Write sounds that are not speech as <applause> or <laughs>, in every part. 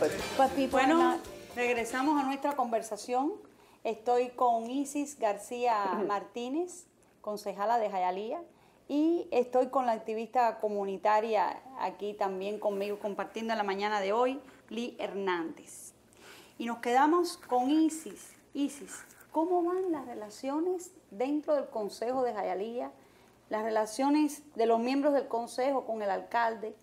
Pues, pues, pues, bueno, regresamos a nuestra conversación. Estoy con Isis García Martínez, concejala de Jayalía, y estoy con la activista comunitaria aquí también conmigo compartiendo la mañana de hoy, Lee Hernández. Y nos quedamos con Isis. Isis, ¿cómo van las relaciones dentro del Consejo de Jayalía? Las relaciones de los miembros del Consejo con el alcalde,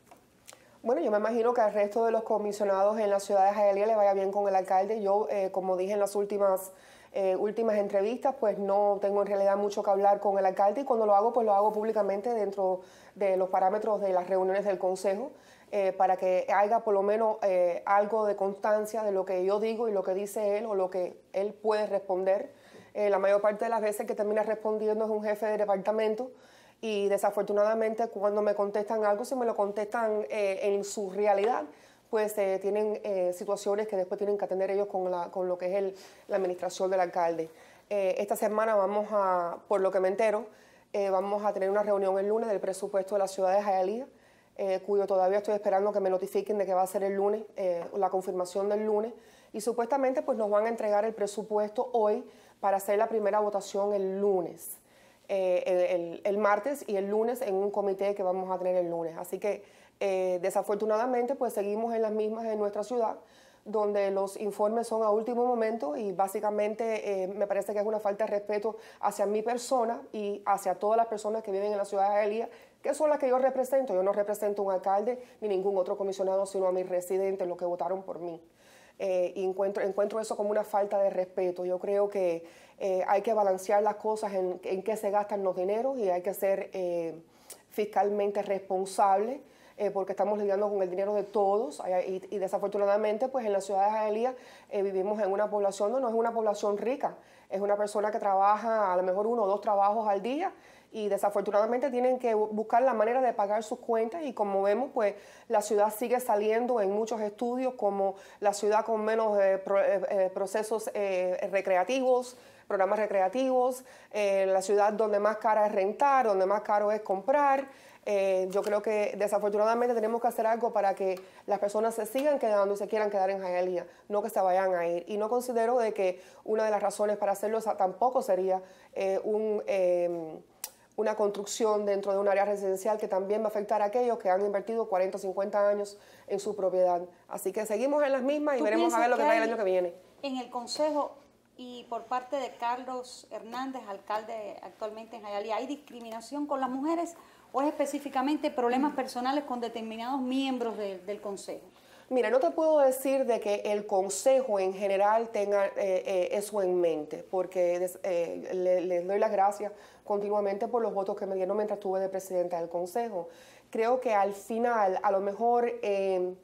bueno, yo me imagino que al resto de los comisionados en la ciudad de Hialeah le vaya bien con el alcalde. Yo, eh, como dije en las últimas eh, últimas entrevistas, pues no tengo en realidad mucho que hablar con el alcalde y cuando lo hago, pues lo hago públicamente dentro de los parámetros de las reuniones del Consejo. Eh, para que haya por lo menos algo de constancia de lo que yo digo y lo que dice él o lo que él puede responder. la mayor parte de las veces que termina respondiendo es un jefe de departamento y desafortunadamente cuando me contestan algo, si me lo contestan eh, en su realidad, pues eh, tienen eh, situaciones que después tienen que atender ellos con, lo que es la administración del alcalde. esta semana vamos a, por lo que me entero, vamos a tener una reunión el lunes del presupuesto de la ciudad de Jayalía, cuyo todavía estoy esperando que me notifiquen de que va a ser el lunes, la confirmación del lunes, y supuestamente pues nos van a entregar el presupuesto hoy para hacer la primera votación el lunes. Eh, el, martes y el lunes en un comité que vamos a tener el lunes. Así que eh, desafortunadamente pues seguimos en las mismas en nuestra ciudad donde los informes son a último momento y básicamente eh, me parece que es una falta de respeto hacia mi persona y hacia todas las personas que viven en la ciudad de Elías que son las que yo represento. Yo no represento a un alcalde ni ningún otro comisionado, sino a mis residentes, los que votaron por mí. Eh, y encuentro, encuentro eso como una falta de respeto. Yo creo que eh, hay que balancear las cosas en, en, qué se gastan los dineros y hay que ser eh, fiscalmente responsable. porque estamos lidiando con el dinero de todos y, desafortunadamente pues en la ciudad de Jaelía vivimos en una población, donde no es una población rica, es una persona que trabaja a lo mejor uno o dos trabajos al día y desafortunadamente tienen que buscar la manera de pagar sus cuentas y como vemos, pues la ciudad sigue saliendo en muchos estudios como la ciudad con menos eh, eh, eh, procesos recreativos, programas recreativos, la ciudad donde más cara es rentar, donde más caro es comprar. Eh, yo creo que desafortunadamente tenemos que hacer algo para que las personas se sigan quedando y se quieran quedar en Jayalía, no que se vayan a ir. Y no considero de que una de las razones para hacerlo tampoco sería eh, un... Eh, una construcción dentro de un área residencial que también va a afectar a aquellos que han invertido 40 o 50 años en su propiedad. Así que seguimos en las mismas y veremos a ver lo que, trae el año que viene. En el Consejo y por parte de Carlos Hernández, alcalde actualmente en Jayalía, ¿hay discriminación con las mujeres o es específicamente problemas mm. personales con determinados miembros del Consejo? Mira, no te puedo decir de que el Consejo en general tenga eh, eh, eso en mente, porque les eh, doy las gracias continuamente por los votos que me dieron mientras estuve de presidenta del Consejo. Creo que al final, a lo mejor em,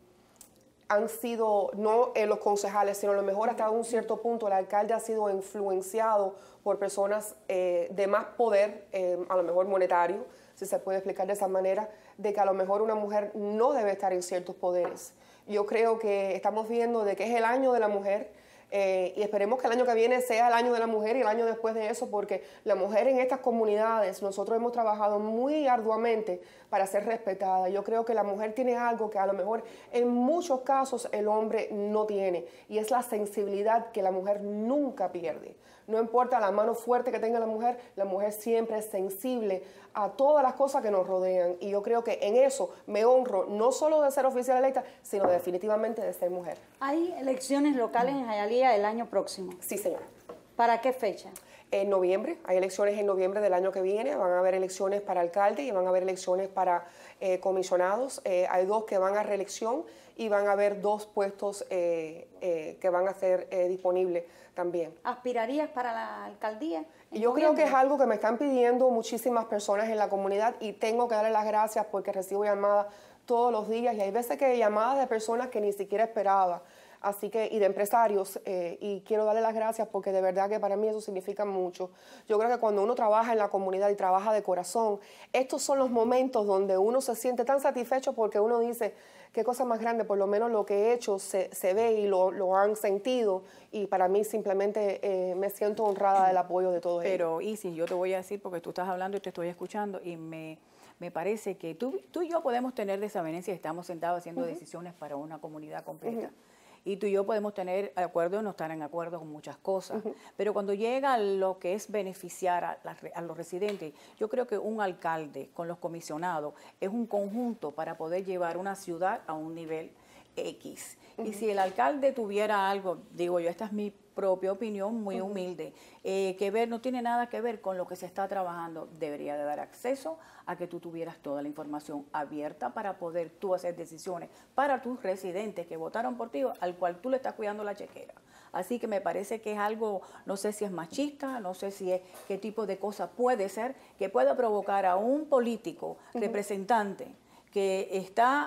han sido, no los concejales, sino a lo mejor hasta un cierto punto el alcalde ha sido influenciado por personas de más poder, em, a lo mejor monetario, si se puede explicar de esa manera, de que a lo mejor una mujer no debe estar en ciertos poderes. Yo creo que estamos viendo de que es el año de la mujer, eh, y esperemos que el año que viene sea el año de la mujer y el año después de eso, porque la mujer en estas comunidades, nosotros hemos trabajado muy arduamente para ser respetada. Yo creo que la mujer tiene algo que a lo mejor en muchos casos el hombre no tiene, y es la sensibilidad que la mujer nunca pierde. No importa la mano fuerte que tenga la mujer, la mujer siempre es sensible a todas las cosas que nos rodean. Y yo creo que en eso me honro, no solo de ser oficial electa, sino definitivamente de ser mujer. ¿Hay elecciones locales en Jayalía el año próximo? Sí, señora. ¿Para qué fecha? En noviembre, hay elecciones en noviembre del año que viene, van a haber elecciones para alcalde y van a haber elecciones para eh, comisionados. Eh, hay dos que van a reelección y van a haber dos puestos eh, eh, que van a ser eh, disponibles también. ¿Aspirarías para la alcaldía? Yo creo que es algo que me están pidiendo muchísimas personas en la comunidad y tengo que darle las gracias porque recibo llamadas todos los días y hay veces que hay llamadas de personas que ni siquiera esperaba así que, y de empresarios, eh, y quiero darle las gracias porque de verdad que para mí eso significa mucho. Yo creo que cuando uno trabaja en la comunidad y trabaja de corazón, estos son los momentos donde uno se siente tan satisfecho porque uno dice, qué cosa más grande, por lo menos lo que he hecho se, ve y lo, han sentido, y para mí simplemente eh, me siento honrada del apoyo de todo Pero, ellos. Pero Isis, yo te voy a decir, porque tú estás hablando y te estoy escuchando, y me parece que tú, y yo podemos tener desavenencias, estamos sentados haciendo decisiones para una comunidad completa y tú y yo podemos tener acuerdos o no estar en acuerdo con muchas cosas. Pero cuando llega lo que es beneficiar a, a, los residentes, yo creo que un alcalde con los comisionados es un conjunto para poder llevar una ciudad a un nivel X. Y si el alcalde tuviera algo, digo yo, esta es mi propia opinión muy humilde, eh, que ver, no tiene nada que ver con lo que se está trabajando, debería de dar acceso a que tú tuvieras toda la información abierta para poder tú hacer decisiones para tus residentes que votaron por ti, al cual tú le estás cuidando la chequera. Así que me parece que es algo, no sé si es machista, no sé si es qué tipo de cosa puede ser que pueda provocar a un político representante que está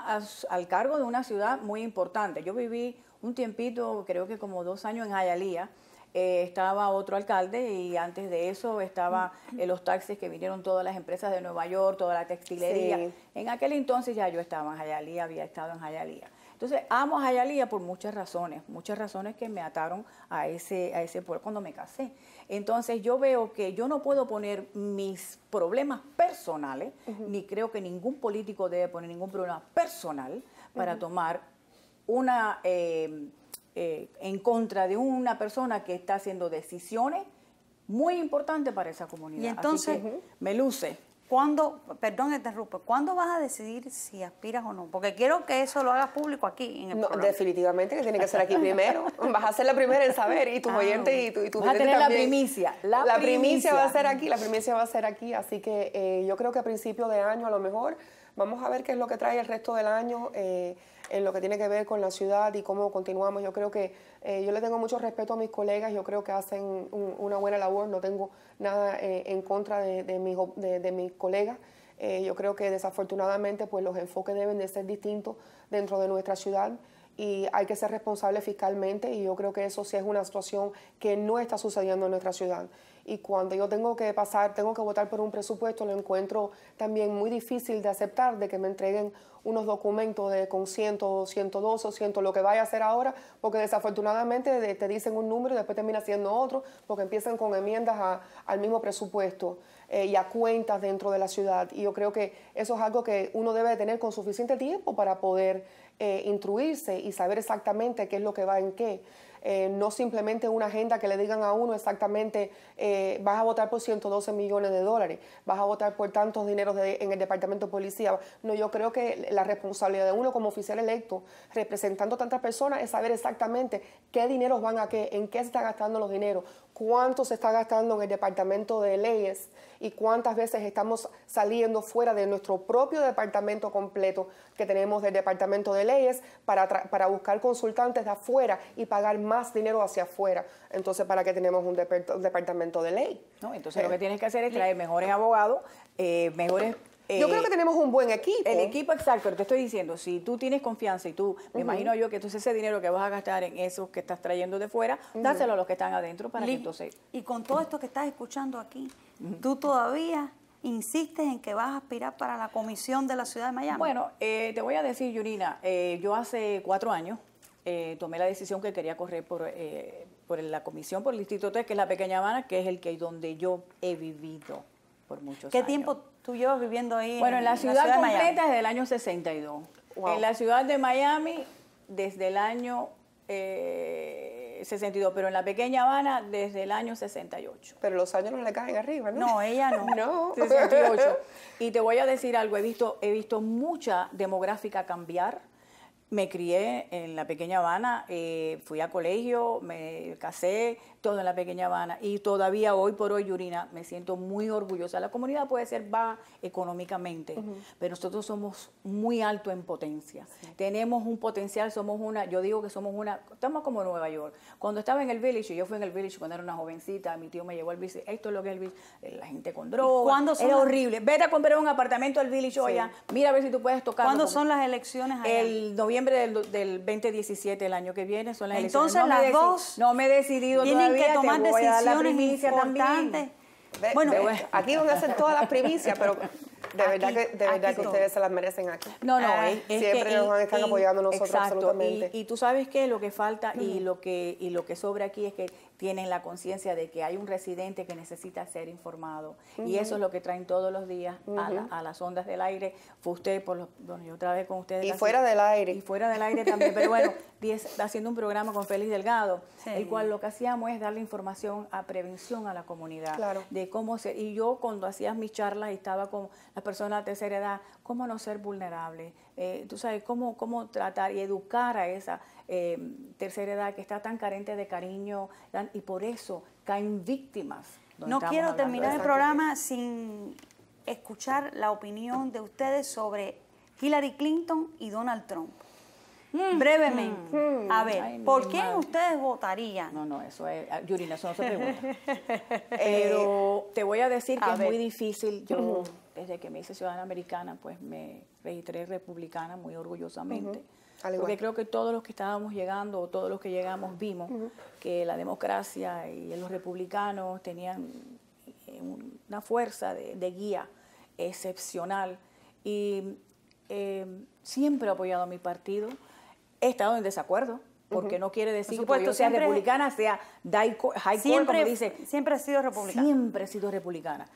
al cargo de una ciudad muy importante. Yo viví un tiempito, creo que como dos años en Ayalía eh, estaba otro alcalde y antes de eso estaba los taxis que vinieron todas las empresas de Nueva York, toda la textilería. En aquel entonces ya yo estaba en Jayalía, había estado en Jayalía. Entonces amo a Jayalía por muchas razones, muchas razones que me ataron a ese, a ese pueblo cuando me casé. Entonces yo veo que yo no puedo poner mis problemas personales, ni creo que ningún político debe poner ningún problema personal para tomar una... Eh, eh, en contra de una persona que está haciendo decisiones muy importantes para esa comunidad. entonces me luce ¿Cuándo, perdón, interrumpo, ¿cuándo vas a decidir si aspiras o no? Porque quiero que eso lo hagas público aquí en el Definitivamente que tiene que ser aquí primero. <laughs> Vas a ser la primera en saber y tus ah, oyentes y, tu, y tus vas a tener la primicia. La, primicia. va a ser aquí, la primicia va a ser aquí. Así que eh, yo creo que a principios de año a lo mejor Vamos a ver qué es lo que trae el resto del año eh, en lo que tiene que ver con la ciudad y cómo continuamos. Yo creo que eh, yo le tengo mucho respeto a mis colegas, yo creo que hacen una buena labor, no tengo nada eh, en contra de, mis, de mis colegas. yo creo que desafortunadamente pues los enfoques deben de ser distintos dentro de nuestra ciudad y hay que ser responsable fiscalmente y yo creo que eso sí es una situación que no está sucediendo en nuestra ciudad. Y cuando yo tengo que pasar, tengo que votar por un presupuesto, lo encuentro también muy difícil de aceptar, de que me entreguen unos documentos de con 100, 102 o 100, lo que vaya a hacer ahora, porque desafortunadamente te dicen un número y después termina siendo otro, porque empiezan con enmiendas al mismo presupuesto eh, y a cuentas dentro de la ciudad. Y yo creo que eso es algo que uno debe tener con suficiente tiempo para poder eh, instruirse y saber exactamente qué es lo que va en qué. Eh, no simplemente una agenda que le digan a uno exactamente eh, vas a votar por 112 millones de dólares, vas a votar por tantos dineros en el departamento de policía. No, yo creo que la responsabilidad de uno como oficial electo, representando tantas personas, es saber exactamente qué dineros van a qué, en qué se están gastando los dineros, cuánto se está gastando en el departamento de leyes y cuántas veces estamos saliendo fuera de nuestro propio departamento completo que tenemos del departamento de leyes para, para buscar consultantes de afuera y pagar más más dinero hacia afuera. Entonces, ¿para qué tenemos un, departamento de ley? No, entonces lo eh, que tienes que hacer es traer mejores abogados, eh, mejores eh, yo creo que tenemos un buen equipo. El equipo, exacto, te estoy diciendo, si tú tienes confianza y tú, me imagino yo que entonces ese dinero que vas a gastar en esos que estás trayendo de fuera, dáselo a los que están adentro para que entonces... Y con todo esto que estás escuchando aquí, tú todavía insistes en que vas a aspirar para la comisión de la ciudad de Miami. Bueno, te voy a decir, Yurina, yo hace cuatro años eh, tomé la decisión que quería correr por, eh, por la comisión, por el Instituto, 3, que es la Pequeña Habana, que es el que donde yo he vivido por muchos años. ¿Qué tiempo tú llevas viviendo ahí? Bueno, en la, ciudad, completa desde el año 62. En la ciudad de Miami desde el año 62, eh, pero en la Pequeña Habana desde el año 68. Pero los años no le caen arriba, ¿no? No, ella no. <laughs> no. 68. Y te voy a decir algo, he visto, he visto mucha demográfica cambiar me crié en la pequeña Habana, eh, fui a colegio, me casé, todo en la pequeña Habana. Y todavía hoy por hoy, Yurina, me siento muy orgullosa. La comunidad puede ser baja económicamente, pero nosotros somos muy alto en potencia. Tenemos un potencial, somos una, yo digo que somos una, estamos como Nueva York. Cuando estaba en el village, yo fui en el village cuando era una jovencita, mi tío me llevó al village, esto es lo que es el village, eh, la gente con drogas, es horrible. Vete a comprar un apartamento al village hoy, mira a ver si tú puedes tocar. ¿Cuándo son las elecciones El noviembre del, 2017, el año que viene, son las Entonces, elecciones. Entonces, las dos. No me he decidido tienen todavía. que tomar decisiones importantes. bueno, eh, aquí donde hacen todas las primicias, pero de <laughs> verdad que, de verdad que ustedes se las merecen aquí. No, no, ah, eh, siempre nos van a estar apoyando nosotros absolutamente. Y, tú sabes que lo que falta y lo que y lo que sobra aquí es que tienen la conciencia de que hay un residente que necesita ser informado. Y eso es lo que traen todos los días a, las ondas del aire. Fue usted, por los, bueno, yo otra vez con ustedes. Y fuera del aire. Y fuera del aire también. Pero bueno, haciendo un programa con Félix Delgado, el cual lo que hacíamos es darle información a prevención a la comunidad. Claro. De cómo y yo cuando hacía mis charlas y estaba con las personas de tercera edad, cómo no ser vulnerable. Eh, tú sabes, cómo, cómo tratar y educar a esa eh, tercera edad que está tan carente de cariño y por eso caen víctimas. No quiero terminar el programa sin escuchar la opinión de ustedes sobre Hillary Clinton y Donald Trump. Mm, Brevemente, mm, mm. a ver, ¿por quién ustedes votarían? No, no, eso es, ah, Yurina, eso no se pregunta. <laughs> Pero eh, te voy a decir que es muy difícil, yo desde que me hice ciudadana americana, pues me registré republicana muy orgullosamente. Porque creo que todos los que estábamos llegando o todos los que llegamos vimos que la democracia y los republicanos tenían eh, una fuerza de, guía excepcional. Y em, siempre he apoyado a mi partido. He estado en desacuerdo, porque no quiere decir supuesto, que yo sea republicana, sea high siempre, como dice. Siempre he sido republicana. Siempre he sido republicana.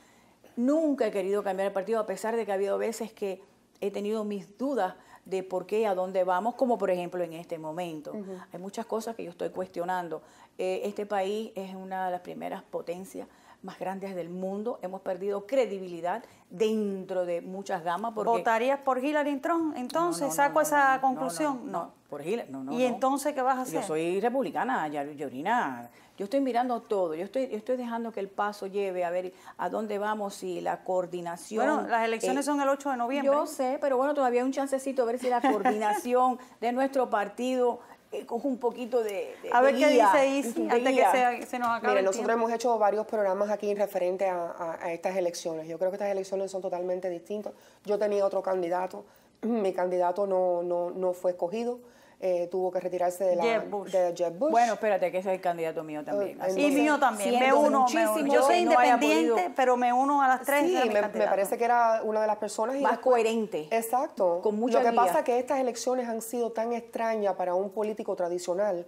Nunca he querido cambiar el partido, a pesar de que ha habido veces que he tenido mis dudas de por qué, y a dónde vamos, como por ejemplo en este momento. Hay muchas cosas que yo estoy cuestionando. Eh, este país es una de las primeras potencias más grandes del mundo, hemos perdido credibilidad dentro de muchas gamas. Porque... ¿Votarías por Hillary Tron Entonces, saco esa conclusión. No, por Hillary, no, no. ¿Y entonces qué vas a hacer? Yo soy republicana, Yorina. Yo estoy mirando todo, yo estoy, estoy dejando que el paso lleve a ver a dónde vamos y la coordinación. Bueno, las elecciones eh, son el 8 de noviembre. Yo sé, pero bueno, todavía hay un chancecito a ver si la <laughs> coordinación de nuestro partido un poquito de, A ver qué dice Isi antes que se, nos acabe Mire, nosotros hemos hecho varios programas aquí referente a, estas elecciones. Yo creo que estas elecciones son totalmente distintas. Yo tenía otro candidato, <clears throat> mi candidato no fue escogido eh, tuvo que retirarse de la Bueno, espérate, que es el candidato mío también. y eh, mío también. me, uno, Yo soy independiente, pero me uno a las tres. Sí, me, parece que era una de las personas más coherente. Exacto. Con mucha Lo que pasa es que estas elecciones han sido tan extrañas para un político tradicional.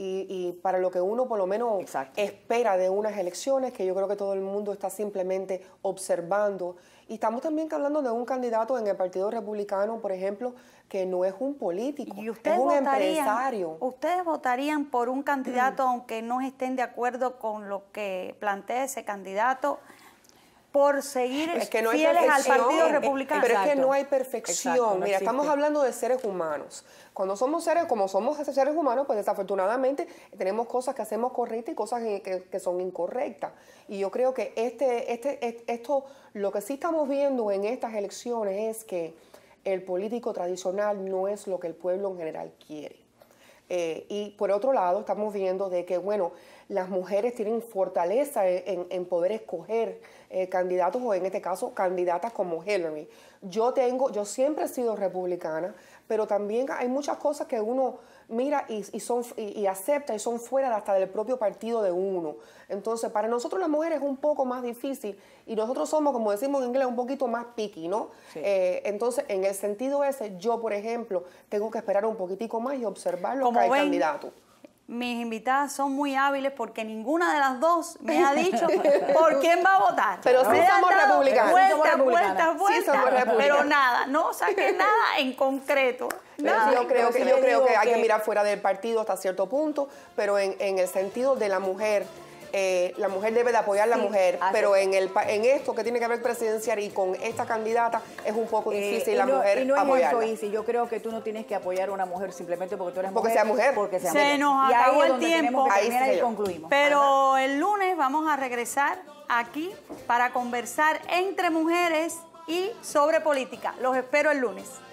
Y, para lo que uno por lo menos espera de unas elecciones, que yo creo que todo el mundo está simplemente observando. Y estamos también hablando de un candidato en el Partido Republicano, por ejemplo, que no es un político, es un empresario. Ustedes votarían por un candidato mm. aunque no estén de acuerdo con lo que plantea ese candidato por seguir fieles al Partido Republicano. Pero es que no hay perfección. Mira, estamos hablando de seres humanos. Cuando somos seres, como somos seres humanos, pues desafortunadamente tenemos cosas que hacemos correctas y cosas que, son incorrectas. Y yo creo que este, este, esto, lo que sí estamos viendo en estas elecciones es que el político tradicional no es lo que el pueblo en general quiere. Eh, y por otro lado, estamos viendo de que, bueno, las mujeres tienen fortaleza en, poder escoger eh, candidatos o en este caso candidatas como Hillary. Yo tengo, yo siempre he sido republicana, pero también hay muchas cosas que uno mira y, son, y, acepta y son fuera hasta del propio partido de uno. Entonces, para nosotros las mujeres es un poco más difícil y nosotros somos, como decimos en inglés, un poquito más picky, ¿no? Eh, entonces, en el sentido ese, yo, por ejemplo, tengo que esperar un poquitico más y observar lo que hay candidato mis invitadas son muy hábiles porque ninguna de las dos me ha <laughs> dicho por quién va a votar. Pero sí somos republicanos. republicanas. vuelta, pero nada, no saqué <laughs> nada en concreto. yo creo que yo creo hay que mirar fuera del partido hasta cierto punto, pero en el sentido de la mujer eh, la mujer debe de apoyar a la mujer, pero en, el, en esto que tiene que ver presidencial y con esta candidata es un poco eh, difícil la mujer y no Es eso, Yo creo que tú no tienes que apoyar a una mujer simplemente porque tú eres porque mujer. Sea mujer. Porque sea mujer. Se nos acabó el tiempo. ahí concluimos. Pero el lunes vamos a regresar aquí para conversar entre mujeres y sobre política. Los espero el lunes.